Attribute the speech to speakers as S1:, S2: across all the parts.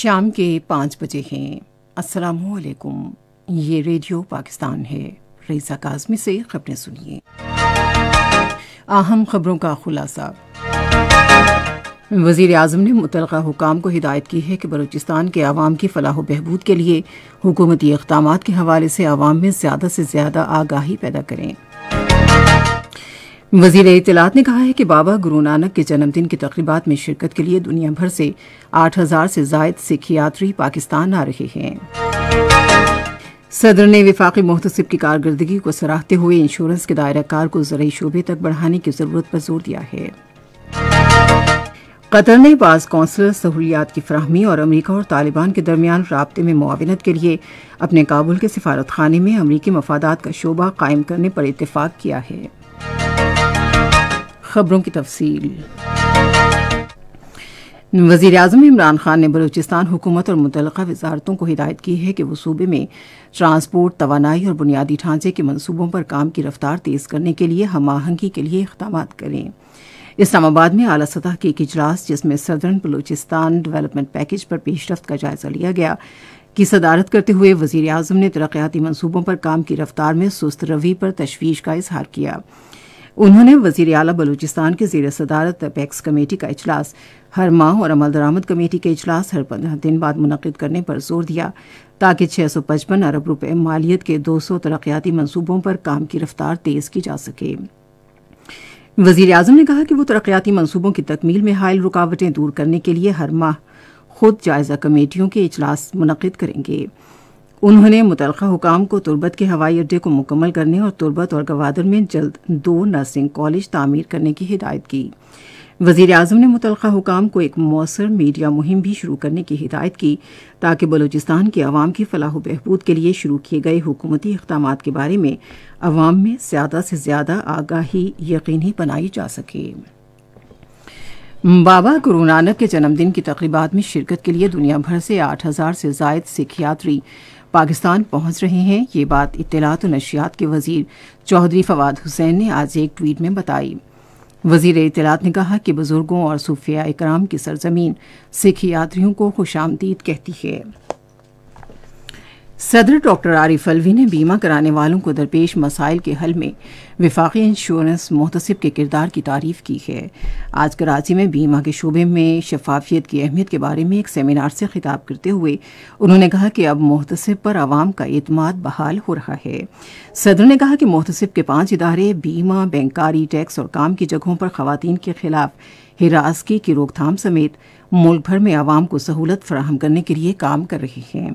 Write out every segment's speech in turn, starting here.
S1: शाम के पाँच बजे हैं अस्सलाम वालेकुम ये रेडियो पाकिस्तान है रईसा काजमी से खबरें सुनिए अहम खबरों का खुलासा वजीर अजम ने मुतल हुकाम को हिदायत की है कि बलूचिस्तान के आवाम की फलाह बहबूद के लिए हुकूमती इकदाम के हवाले से आवाम में ज़्यादा से ज़्यादा आगाही पैदा करें वजीर इतलात ने कहा है कि बाबा गुरु नानक के जन्मदिन की तकरीबा में शिरकत के लिए दुनिया भर से 8000 से जायद सिख यात्री पाकिस्तान आ रहे हैं सदर ने विफाक मुहतसिब की कारदगी को सराहते हुए इंश्योरेंस के दायरा कार को जरिए शोबे तक बढ़ाने की जरूरत पर जोर दिया है कतर ने बाज कौंसलर सहूलियात की फ्राहमी और अमरीका और तालिबान के दरमियान रबते में मुआवनत के लिए अपने काबुल के सिफारत खाने में अमरीकी मफादात का शोबा कायम करने पर इतफाक किया है खबरों की तफसील वजीर अजम इमरान खान ने बलूचिस्तान हुकूमत और मुतल वजारतों को हिदायत की है कि वह सूबे में ट्रांसपोर्ट तोानाई और बुनियादी ढांचे के मनसूबों पर काम की रफ्तार तेज़ करने के लिए हम आहंगी के लिए इकदाम करें इस्लामाबाद में अला सतह के एक इजलास जिसमें सदर्न बलूचिस्तान डेवलपमेंट पैकेज पर पेशरफ का जायजा लिया गया की सदारत करते हुए वजीर अजम ने तरक्याती मनसूबों पर काम की रफ्तार में सुस्त रवि पर तशवीश का इजहार किया उन्होंने वजीर अला बलूचिस्तान के जीर सदारत अपेक्स कमेटी का अजलास हर माह और अमल दरामद कमेटी के अजलास हर पंद्रह दिन बाद मुनद करने पर जोर दिया ताकि छह सौ पचपन अरब रुपये मालियत के दो सौ तरक्याती मनसूबों पर काम की रफ्तार तेज़ की जा सके वजीर अजम ने कहा कि वह तरक्याती मनसूबों की तकमील में हायल रुकावटें दूर करने के लिए हर माह खुद जायजा कमेटियों के अजलास मुनद करेंगे उन्होंने मुतल हुकाम को तुरबत के हवाई अड्डे को मुकम्मल करने और तुरबत और गवादर में जल्द दो नर्सिंग कॉलेज तामीर करने की हिदायत की वजीर अजम ने मुतल हुकाम को एक मौसर मीडिया मुहिम भी शुरू करने की हिदायत की ताकि बलूचिस्तान के अवाम की फलाह बहबूद के लिए शुरू किए गए हुकूमती इकदाम के बारे में अवाम में ज़्यादा से ज़्यादा आगाही यकीनी बनाई जा सके बाबा गुरु नानक के जन्मदिन की तकरीबात में शिरकत के लिए दुनिया भर से 8000 से जायद सिख यात्री पाकिस्तान पहुंच रहे हैं ये बात इतलात नशियात के वजीर चौधरी फवाद हुसैन ने आज एक ट्वीट में बताई वजीर इतलात ने कहा कि बुज़ुर्गों और सूफिया इकराम की सरजमीन सिख यात्रियों को खुश कहती है सदर डॉक्टर आरिफ अलवी ने बीमा कराने वालों को दरपेश मसाइल के हल में विफाकी इंश्योरेंस मुहतसब के किरदार की तारीफ की है आज कराची में बीमा के शुबे में शफाफियत की अहमियत के बारे में एक सेमिनार से खिताब करते हुए उन्होंने कहा कि अब मुहतसब पर आवाम का एतम बहाल हो रहा है सदर ने कहा कि मुहतसब के पांच इदारे बीमा बैंकारी टैक्स और काम की जगहों पर खातन के खिलाफ हिरासगी की रोकथाम समेत मुल्क भर में आवाम को सहूलत फराहम करने के लिए काम कर रही है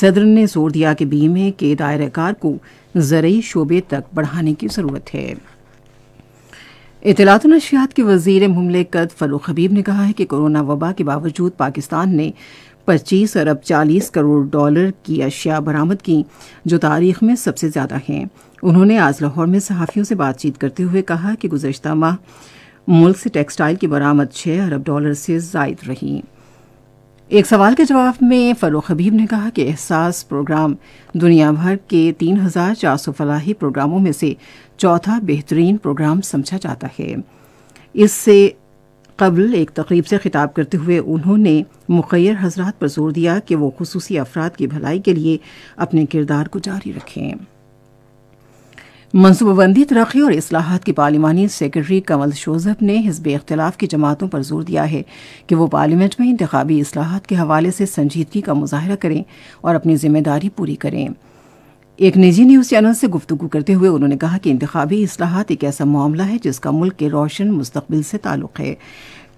S1: सदर ने जोर दिया कि बीमे के दायरेकार को जरिए शोबे तक बढ़ाने की ज़रूरत है इतलात नशियात के वजीर ममलिकत फरूख हबीब ने कहा है कि कोरोना वबा के बावजूद पाकिस्तान ने 25 अरब 40 करोड़ डॉलर की अशिया बरामद की जो तारीख में सबसे ज़्यादा हैं उन्होंने आज लाहौर में सहाफ़ियों से बातचीत करते हुए कहा कि गुजशत माह मुल्क से टेक्सटाइल की बरामद छह अरब डॉलर से जायद रही एक सवाल के जवाब में फरूख हबीब ने कहा कि एहसास प्रोग्राम दुनिया भर के 3,400 फलाही प्रोग्रामों में से चौथा बेहतरीन प्रोग्राम समझा जाता है इससे कबल एक तकरीब से खिताब करते हुए उन्होंने मुखैर हजरात पर जोर दिया कि वो खसूसी अफराद की भलाई के लिए अपने किरदार को जारी रखें मनसूबाबंदी तरक्की और असलाहत की पार्लिमानी सेक्रेटरी कमल शोजफ ने हिजब इख्तलाफ की जमातों पर जोर दिया है कि वो पार्लियामेंट में इंतबी असलाहत के हवाले से संजीदगी का मुजाहरा करें और अपनी जिम्मेदारी पूरी करें एक निजी न्यूज चैनल से गुफ्तगु करते हुए उन्होंने कहा कि इंतबी असलाहत एक ऐसा मामला है जिसका मुल्क के रोशन मुस्तबिल से ताल्लुक़ है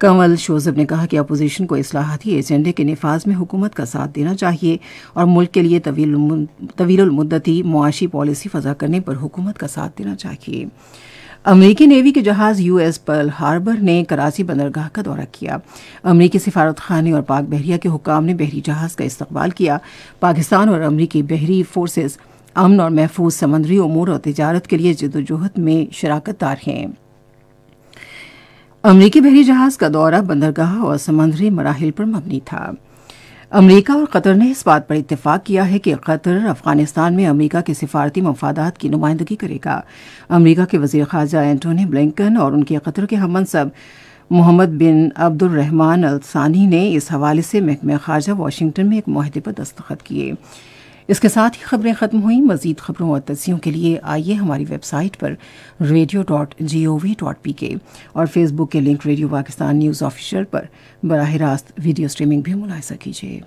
S1: कंवल शोजब ने कहा कि अपोजिशन को असलाहती एजेंडे के नफाज में हुकूमत का साथ देना चाहिए और मुल्क के लिए तवीलमुद्दती मुआशी पॉलिसी फजा करने पर हुकूमत का साथ देना चाहिए अमरीकी नेवी के जहाज़ यूएस पर्ल हार्बर ने कराची बंदरगाह का दौरा किया अमरीकी सिफारत खाने और पाक बहरिया के हुकाम ने बहरी जहाज़ का इस्तेमाल किया पाकिस्तान और अमरीकी बहरी फोर्सेज़ अमन और महफूज समंदरी उमूर और तजारत के लिए जदोजहद में दार हैं अमरीकी बहरी जहाज का दौरा बंदरगाह और समंदरी मराहल पर मबनी था अमरीका और कतर ने इस बात पर इतफाक किया है कि कतर अफगानिस्तान में अमरीका के सिफारती मफादात की नुमाइंदगी करेगा अमरीका के वजी खारजा एंटोनी ब्लिंकन और उनके कतर के हम मनसब मोहम्मद बिन अब्दुलरहमान अलसानी ने इस हवाले से महकमा खारजा वाशिंगटन में एक माहे पर दस्तखत किये इसके साथ ही खबरें ख़त्म हुई मजीद खबरों और तस्वीरों के लिए आइए हमारी वेबसाइट पर radio dot G O V dot P K और फेसबुक के link radio Pakistan news official पर बरह रास्त वीडियो स्ट्रीमिंग भी मुलायसा कीजिए